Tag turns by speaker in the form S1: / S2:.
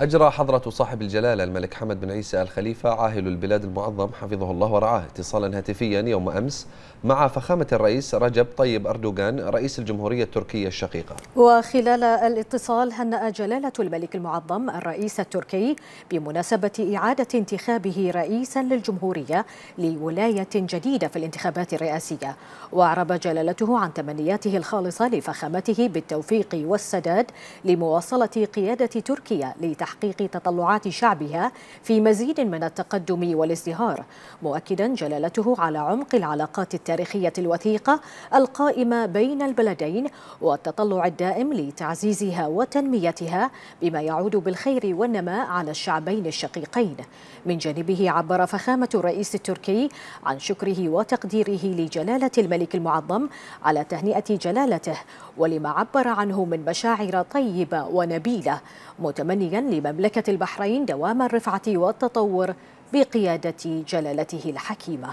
S1: أجرى حضرة صاحب الجلالة الملك حمد بن عيسى الخليفة عاهل البلاد المعظم حفظه الله ورعاه اتصالا هاتفيا يوم أمس مع فخامة الرئيس رجب طيب أردوغان رئيس
S2: الجمهورية التركية الشقيقة وخلال الاتصال هنأ جلالة الملك المعظم الرئيس التركي بمناسبة إعادة انتخابه رئيسا للجمهورية لولاية جديدة في الانتخابات الرئاسية وأعرب جلالته عن تمنياته الخالصة لفخامته بالتوفيق والسداد لمواصلة قيادة تركيا لتحقيق تحقيق تطلعات شعبها في مزيد من التقدم والازدهار مؤكدا جلالته على عمق العلاقات التاريخية الوثيقة القائمة بين البلدين والتطلع الدائم لتعزيزها وتنميتها بما يعود بالخير والنماء على الشعبين الشقيقين من جانبه عبر فخامة الرئيس التركي عن شكره وتقديره لجلالة الملك المعظم على تهنئة جلالته ولما عبر عنه من مشاعر طيبة ونبيلة متمنيا لمملكة البحرين دوام الرفعة والتطور بقيادة جلالته الحكيمة